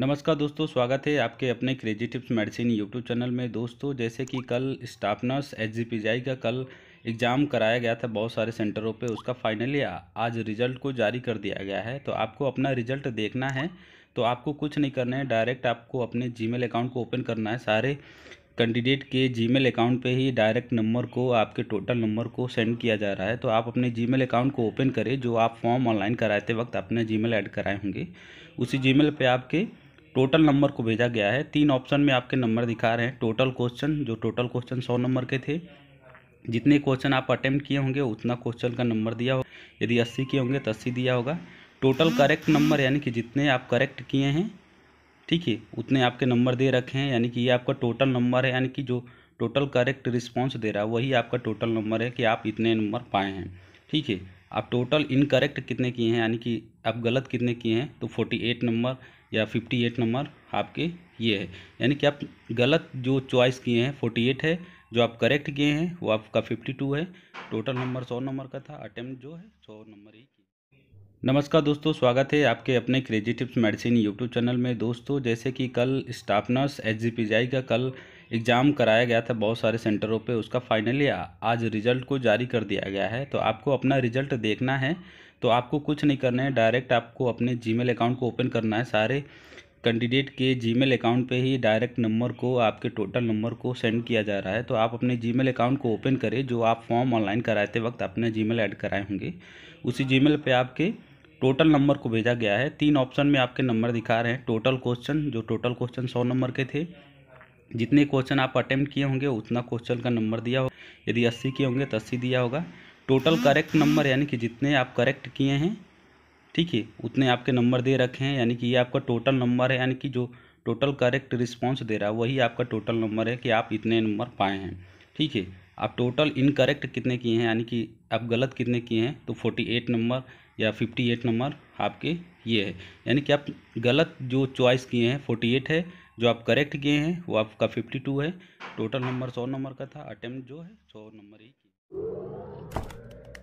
नमस्कार दोस्तों स्वागत है आपके अपने crazy tips medicine YouTube channel में दोस्तों जैसे कि कल स्टाफ नर्स एच का कल एग्ज़ाम कराया गया था बहुत सारे सेंटरों पे उसका फाइनली आज रिज़ल्ट को जारी कर दिया गया है तो आपको अपना रिज़ल्ट देखना है तो आपको कुछ नहीं करना है डायरेक्ट आपको अपने जी अकाउंट को ओपन करना है सारे कैंडिडेट के जी अकाउंट पर ही डायरेक्ट नंबर को आपके टोटल नंबर को सेंड किया जा रहा है तो आप अपने जी अकाउंट को ओपन करें जो आप फॉर्म ऑनलाइन कराते वक्त अपने जी ऐड कराए होंगे उसी जी पे आपके टोटल नंबर को भेजा गया है तीन ऑप्शन में आपके नंबर दिखा रहे हैं टोटल क्वेश्चन जो टोटल क्वेश्चन सौ नंबर के थे जितने क्वेश्चन आप अटैम्प्ट किए होंगे उतना क्वेश्चन का नंबर दिया हो यदि अस्सी किए होंगे तो अस्सी दिया होगा टोटल करेक्ट नंबर यानी कि जितने आप करेक्ट किए हैं ठीक है उतने आपके नंबर दे रखे हैं यानी कि ये आपका टोटल नंबर है यानी कि जो टोटल करेक्ट रिस्पॉन्स दे रहा है वही आपका टोटल नंबर है कि आप इतने नंबर पाए हैं ठीक है आप टोटल इनकरेक्ट कितने किए हैं यानी कि आप गलत कितने किए हैं तो फोर्टी एट नंबर या फिफ्टी एट नंबर आपके ये है यानी कि आप गलत जो चॉइस किए हैं फोर्टी एट है जो आप करेक्ट किए हैं वो आपका फिफ्टी टू है टोटल नंबर सौ नंबर का था अटैम्प्ट जो है सौ नंबर ही नमस्कार दोस्तों स्वागत है आपके अपने crazy tips medicine YouTube channel में दोस्तों जैसे कि कल स्टाफ नर्स एच जी का कल एग्ज़ाम कराया गया था बहुत सारे सेंटरों पे उसका फाइनली आज रिज़ल्ट को जारी कर दिया गया है तो आपको अपना रिज़ल्ट देखना है तो आपको कुछ नहीं करना है डायरेक्ट आपको अपने जी अकाउंट को ओपन करना है सारे कैंडिडेट के जी अकाउंट पर ही डायरेक्ट नंबर को आपके टोटल नंबर को सेंड किया जा रहा है तो आप अपने जी अकाउंट को ओपन करें जो आप फॉर्म ऑनलाइन कराते वक्त अपने जी ऐड कराए होंगे उसी जी पे आपके टोटल नंबर को भेजा गया है तीन ऑप्शन में आपके नंबर दिखा रहे हैं टोटल क्वेश्चन जो टोटल क्वेश्चन सौ नंबर के थे जितने क्वेश्चन आप अटैम्प्ट किए होंगे उतना क्वेश्चन का नंबर दिया होगा यदि अस्सी किए होंगे तो अस्सी दिया होगा टोटल करेक्ट नंबर यानी कि जितने आप करेक्ट किए हैं ठीक है उतने आपके नंबर दे रखे हैं यानी कि ये आपका टोटल नंबर है यानी कि जो टोटल करेक्ट रिस्पॉन्स दे रहा है वही आपका टोटल नंबर है कि आप इतने नंबर पाए हैं ठीक है आप टोटल इनकरेक्ट कितने किए हैं यानी कि आप गलत कितने किए हैं तो फोर्टी एट नंबर या फिफ्टी एट नंबर आपके ये है यानी कि आप गलत जो चॉइस किए हैं फोर्टी एट है जो आप करेक्ट किए हैं वो आपका फिफ्टी टू है टोटल नंबर सौ नंबर का था अटैम्प्ट जो है सौ नंबर ही